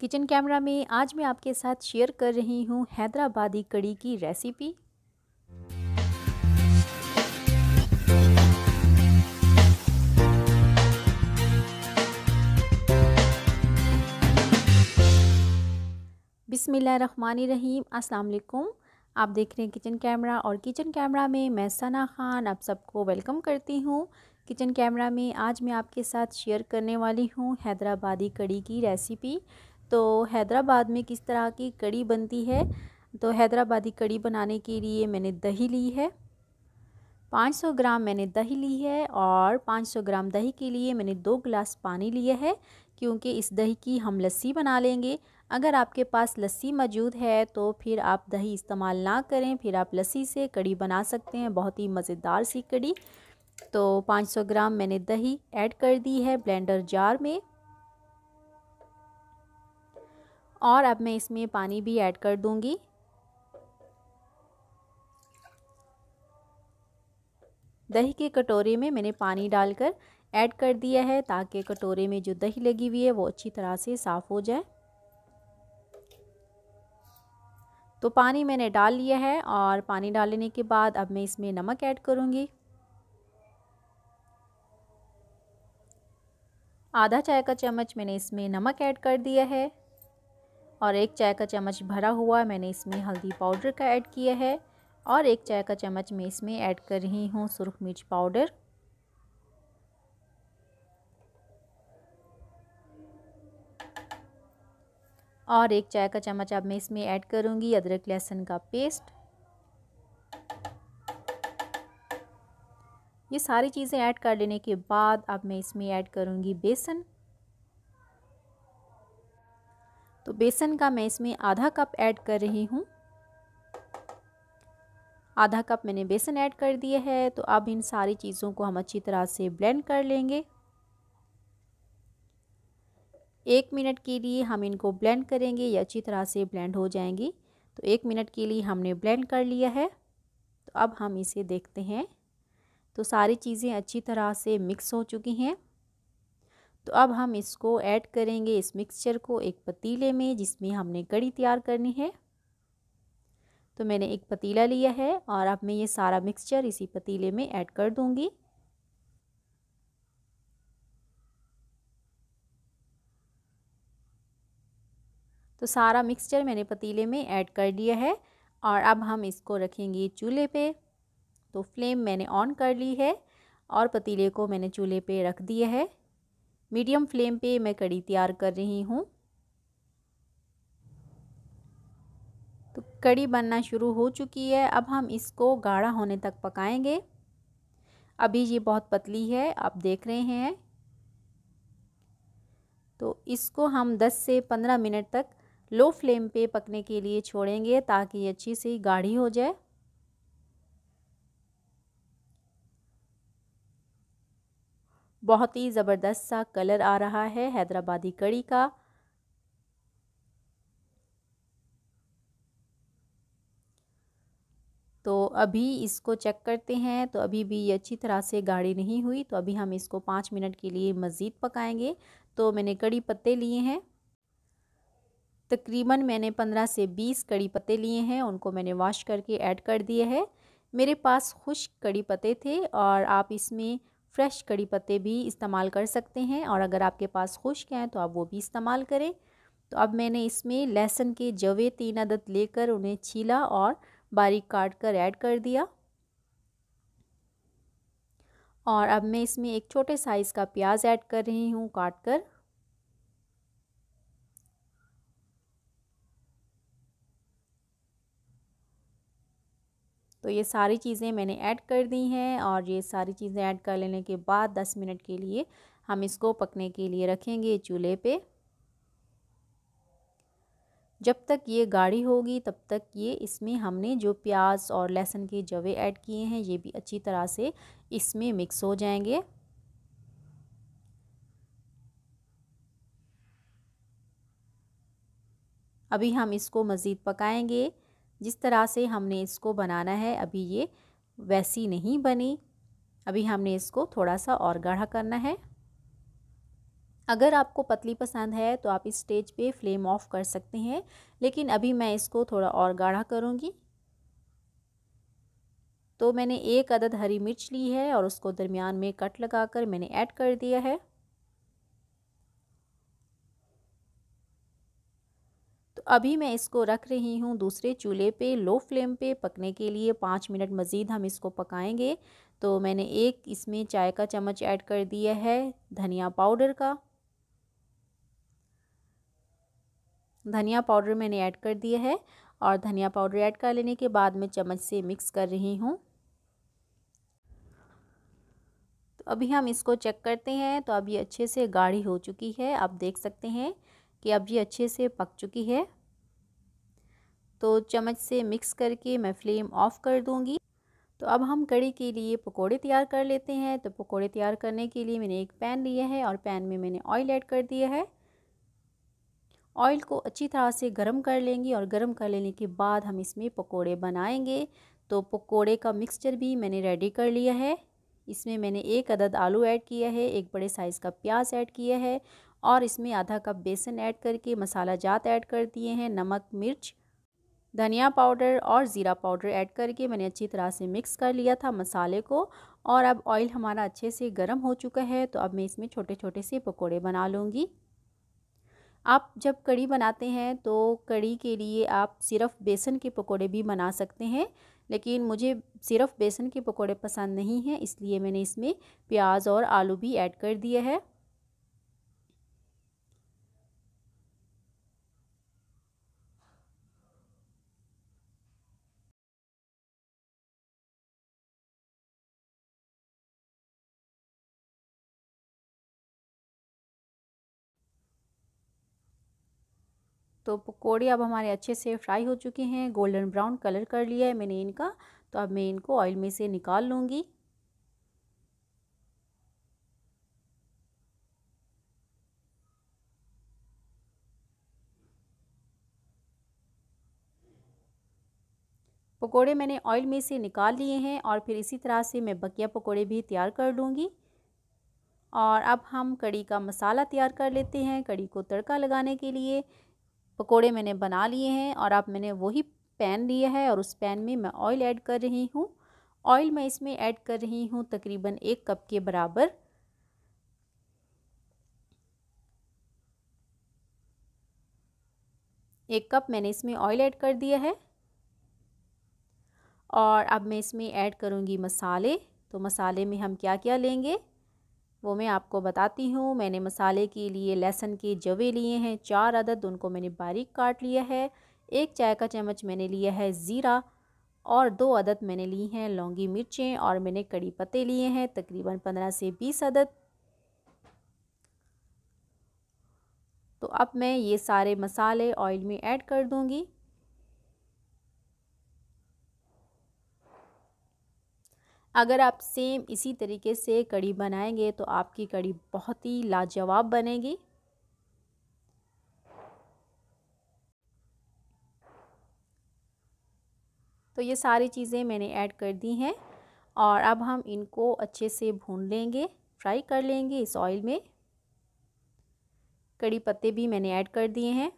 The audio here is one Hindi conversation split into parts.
किचन कैमरा में आज मैं आपके साथ शेयर कर रही हूँ हैदराबादी कड़ी की रेसिपी बिसमीम अस्सलाम आप देख रहे हैं किचन कैमरा और किचन कैमरा में मैं सना खान आप सबको वेलकम करती हूँ किचन कैमरा में आज मैं आपके साथ शेयर करने वाली हूँ हैदराबादी कड़ी की रेसिपी तो हैदराबाद में किस तरह की कड़ी बनती है तो हैदराबादी कड़ी बनाने के लिए मैंने दही ली है 500 ग्राम मैंने दही ली है और 500 ग्राम दही के लिए मैंने दो गिलास पानी लिया है क्योंकि इस दही की हम लस्सी बना लेंगे अगर आपके पास लस्सी मौजूद है तो फिर आप दही इस्तेमाल ना करें फिर आप लस्सी से कड़ी बना सकते हैं बहुत ही मज़ेदार सी कड़ी तो 500 ग्राम मैंने दही ऐड कर दी है ब्लेंडर जार में और अब मैं इसमें पानी भी ऐड कर दूंगी दही के कटोरे में मैंने पानी डालकर ऐड कर दिया है ताकि कटोरे में जो दही लगी हुई है वो अच्छी तरह से साफ़ हो जाए तो पानी मैंने डाल लिया है और पानी डालने के बाद अब मैं इसमें नमक ऐड करूँगी आधा चाय का चम्मच मैंने इसमें नमक ऐड कर दिया है और एक चाय का चम्मच भरा हुआ मैंने इसमें हल्दी पाउडर का ऐड किया है और एक चाय का चम्मच मैं इसमें ऐड कर रही हूँ सुरख मिर्च पाउडर और एक चाय का चम्मच अब मैं इसमें ऐड करूँगी अदरक लहसुन का पेस्ट ये सारी चीज़ें ऐड कर लेने के बाद अब मैं इसमें ऐड करूँगी बेसन बेसन का मैं इसमें आधा कप ऐड कर रही हूँ आधा कप मैंने बेसन ऐड कर दिया है तो अब इन सारी चीज़ों को हम अच्छी तरह से ब्लेंड कर लेंगे एक मिनट के लिए हम इनको ब्लेंड करेंगे ये अच्छी तरह से ब्लेंड हो जाएंगी तो एक मिनट के लिए हमने ब्लेंड कर लिया है तो अब हम इसे देखते हैं तो सारी चीज़ें अच्छी तरह से मिक्स हो चुकी हैं तो अब हम इसको ऐड करेंगे इस मिक्सचर को एक पतीले में जिसमें हमने कड़ी तैयार करनी है तो मैंने एक पतीला लिया है और अब मैं ये सारा मिक्सचर इसी पतीले में ऐड कर दूंगी तो सारा मिक्सचर मैंने पतीले में ऐड कर दिया है और अब हम इसको रखेंगे चूल्हे पे तो फ्लेम मैंने ऑन कर ली है और पतीले को मैंने चूल्हे पे रख दिया है मीडियम फ्लेम पे मैं कड़ी तैयार कर रही हूँ तो कड़ी बनना शुरू हो चुकी है अब हम इसको गाढ़ा होने तक पकाएंगे अभी ये बहुत पतली है आप देख रहे हैं तो इसको हम 10 से 15 मिनट तक लो फ्लेम पे पकने के लिए छोड़ेंगे ताकि अच्छी सी गाढ़ी हो जाए बहुत ही ज़बरदस्त सा कलर आ रहा है हैदराबादी कड़ी का तो अभी इसको चेक करते हैं तो अभी भी ये अच्छी तरह से गाढ़ी नहीं हुई तो अभी हम इसको पाँच मिनट के लिए मज़ीद पकाएंगे तो मैंने कड़ी पत्ते लिए हैं तकरीबन मैंने पंद्रह से बीस कड़ी पत्ते लिए हैं उनको मैंने वॉश करके ऐड कर दिए है मेरे पास खुश्क कड़ी पत्ते थे और आप इसमें फ्रेश कड़ी पत्ते भी इस्तेमाल कर सकते हैं और अगर आपके पास खुश्क हैं तो आप वो भी इस्तेमाल करें तो अब मैंने इसमें लहसुन के जवे तीन अदद लेकर उन्हें छीला और बारीक काट कर ऐड कर दिया और अब मैं इसमें एक छोटे साइज़ का प्याज ऐड कर रही हूँ काट कर तो ये सारी चीज़ें मैंने ऐड कर दी हैं और ये सारी चीज़ें ऐड कर लेने के बाद दस मिनट के लिए हम इसको पकने के लिए रखेंगे चूल्हे पे जब तक ये गाढ़ी होगी तब तक ये इसमें हमने जो प्याज और लहसुन के जवे ऐड किए हैं ये भी अच्छी तरह से इसमें मिक्स हो जाएंगे अभी हम इसको मज़ीद पकाएंगे जिस तरह से हमने इसको बनाना है अभी ये वैसी नहीं बनी अभी हमने इसको थोड़ा सा और गाढ़ा करना है अगर आपको पतली पसंद है तो आप इस स्टेज पे फ्लेम ऑफ कर सकते हैं लेकिन अभी मैं इसको थोड़ा और गाढ़ा करूँगी तो मैंने एक अदद हरी मिर्च ली है और उसको दरमियान में कट लगाकर मैंने ऐड कर दिया है अभी मैं इसको रख रही हूँ दूसरे चूल्हे पे लो फ्लेम पे पकने के लिए पाँच मिनट मज़ीद हम इसको पकाएंगे तो मैंने एक इसमें चाय का चम्मच ऐड कर दिया है धनिया पाउडर का धनिया पाउडर मैंने ऐड कर दिया है और धनिया पाउडर ऐड कर लेने के बाद मैं चम्मच से मिक्स कर रही हूँ तो अभी हम इसको चेक करते हैं तो अब ये अच्छे से गाढ़ी हो चुकी है आप देख सकते हैं कि अब ये अच्छे से पक चुकी है तो चम्मच से मिक्स करके मैं फ्लेम ऑफ़ कर दूँगी तो अब हम कड़ी के लिए पकोड़े तैयार कर लेते हैं तो पकोड़े तैयार करने के लिए मैंने एक पैन लिया है और पैन में मैंने ऑयल ऐड कर दिया है ऑयल को अच्छी तरह से गर्म कर लेंगे और गर्म कर लेने के बाद हम इसमें पकोड़े बनाएंगे तो पकोड़े का मिक्सचर भी मैंने रेडी कर लिया है इसमें मैंने एक अदद आलू ऐड किया है एक बड़े साइज़ का प्याज ऐड किया है और इसमें आधा कप बेसन ऐड करके मसाला जात ऐड कर दिए हैं नमक मिर्च धनिया पाउडर और ज़ीरा पाउडर ऐड करके मैंने अच्छी तरह से मिक्स कर लिया था मसाले को और अब ऑयल हमारा अच्छे से गर्म हो चुका है तो अब मैं इसमें छोटे छोटे से पकोड़े बना लूँगी आप जब कड़ी बनाते हैं तो कड़ी के लिए आप सिर्फ बेसन के पकोड़े भी बना सकते हैं लेकिन मुझे सिर्फ बेसन के पकोड़े पसंद नहीं हैं इसलिए मैंने इसमें प्याज और आलू भी ऐड कर दिया है तो पकौड़े अब हमारे अच्छे से फ्राई हो चुके हैं गोल्डन ब्राउन कलर कर लिया है मैंने इनका तो अब मैं इनको ऑयल में से निकाल लूँगी पकोड़े मैंने ऑयल में से निकाल लिए हैं और फिर इसी तरह से मैं बकिया पकोड़े भी तैयार कर लूँगी और अब हम कड़ी का मसाला तैयार कर लेते हैं कड़ी को तड़का लगाने के लिए पकोड़े मैंने बना लिए हैं और अब मैंने वही पैन लिया है और उस पैन में मैं ऑयल ऐड कर रही हूँ ऑयल मैं इसमें ऐड कर रही हूँ तकरीबन एक कप के बराबर एक कप मैंने इसमें ऑयल ऐड कर दिया है और अब मैं इसमें ऐड करूँगी मसाले तो मसाले में हम क्या क्या लेंगे वो मैं आपको बताती हूँ मैंने मसाले के लिए लहसुन के जवे लिए हैं चार अदद उनको मैंने बारीक काट लिया है एक चाय का चम्मच मैंने लिया है ज़ीरा और दो अदद मैंने ली हैं लौंगी मिर्चें और मैंने कड़ी पत्ते लिए हैं तकरीबन पंद्रह से बीस अदद तो अब मैं ये सारे मसाले ऑयल में ऐड कर दूँगी अगर आप सेम इसी तरीके से कड़ी बनाएंगे तो आपकी कड़ी बहुत ही लाजवाब बनेगी तो ये सारी चीज़ें मैंने ऐड कर दी हैं और अब हम इनको अच्छे से भून लेंगे फ्राई कर लेंगे इस ऑयल में कड़ी पत्ते भी मैंने ऐड कर दिए हैं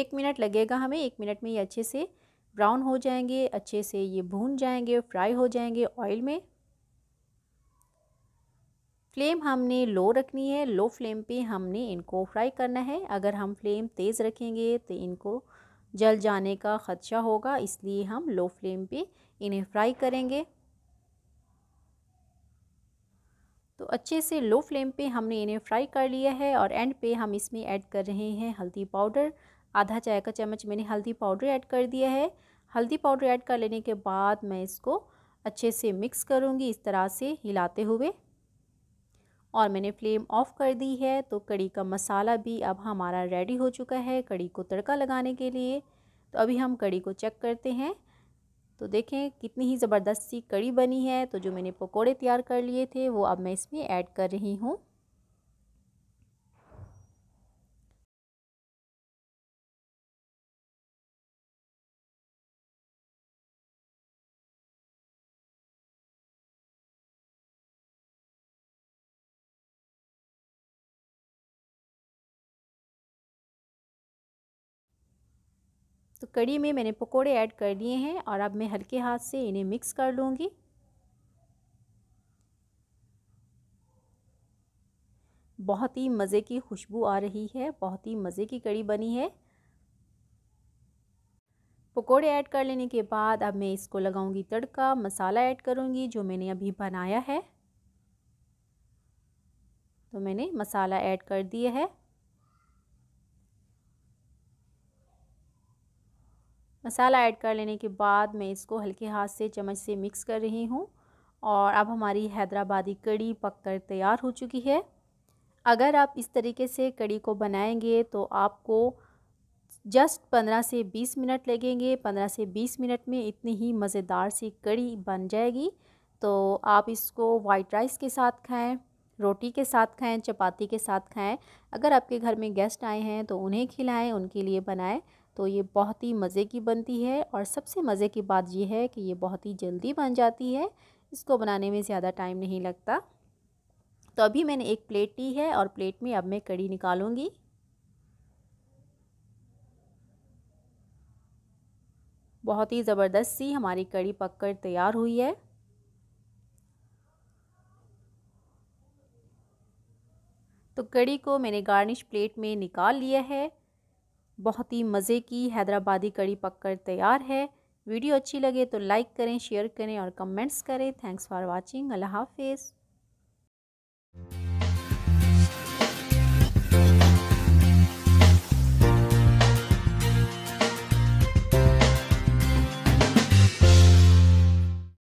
एक मिनट लगेगा हमें एक मिनट में ये अच्छे से ब्राउन हो जाएंगे अच्छे से ये भून जाएंगे फ्राई हो जाएंगे ऑयल में फ्लेम हमने लो रखनी है लो फ्लेम पे हमने इनको फ्राई करना है अगर हम फ्लेम तेज़ रखेंगे तो इनको जल जाने का ख़दशा होगा इसलिए हम लो फ्लेम पे इन्हें फ्राई करेंगे तो अच्छे से लो फ्लेम पे हमने इन्हें फ्राई कर लिया है और एंड पे हम इसमें ऐड कर रहे हैं हल्दी पाउडर आधा चाय का चम्मच मैंने हल्दी पाउडर ऐड कर दिया है हल्दी पाउडर ऐड कर लेने के बाद मैं इसको अच्छे से मिक्स करूँगी इस तरह से हिलाते हुए और मैंने फ्लेम ऑफ़ कर दी है तो कड़ी का मसाला भी अब हमारा रेडी हो चुका है कड़ी को तड़का लगाने के लिए तो अभी हम कड़ी को चेक करते हैं तो देखें कितनी ही ज़बरदस्त सी कड़ी बनी है तो जो मैंने पकोड़े तैयार कर लिए थे वो अब मैं इसमें ऐड कर रही हूँ तो कड़ी में मैंने पकोड़े ऐड कर दिए हैं और अब मैं हल्के हाथ से इन्हें मिक्स कर लूँगी बहुत ही मज़े की खुशबू आ रही है बहुत ही मज़े की कड़ी बनी है पकोड़े ऐड कर लेने के बाद अब मैं इसको लगाऊंगी तड़का मसाला ऐड करूंगी जो मैंने अभी बनाया है तो मैंने मसाला ऐड कर दिया है मसाला ऐड कर लेने के बाद मैं इसको हल्के हाथ से चम्मच से मिक्स कर रही हूँ और अब हमारी हैदराबादी कड़ी पककर तैयार हो चुकी है अगर आप इस तरीके से कड़ी को बनाएंगे तो आपको जस्ट 15 से 20 मिनट लगेंगे 15 से 20 मिनट में इतनी ही मज़ेदार सी कड़ी बन जाएगी तो आप इसको वाइट राइस के साथ खाएं रोटी के साथ खाएं चपाती के साथ खाएं अगर आपके घर में गेस्ट आए हैं तो उन्हें खिलाएं उनके लिए बनाएं तो ये बहुत ही मज़े की बनती है और सबसे मज़े की बात यह है कि ये बहुत ही जल्दी बन जाती है इसको बनाने में ज़्यादा टाइम नहीं लगता तो अभी मैंने एक प्लेट ली है और प्लेट में अब मैं कड़ी निकालूँगी बहुत ही ज़बरदस्त सी हमारी कड़ी पककर तैयार हुई है तो कड़ी को मैंने गार्निश प्लेट में निकाल लिया है बहुत ही मज़े की हैदराबादी कड़ी पककर तैयार है वीडियो अच्छी लगे तो लाइक करें शेयर करें और कमेंट्स करें थैंक्स फॉर वॉचिंग अल्लाह हाफिज़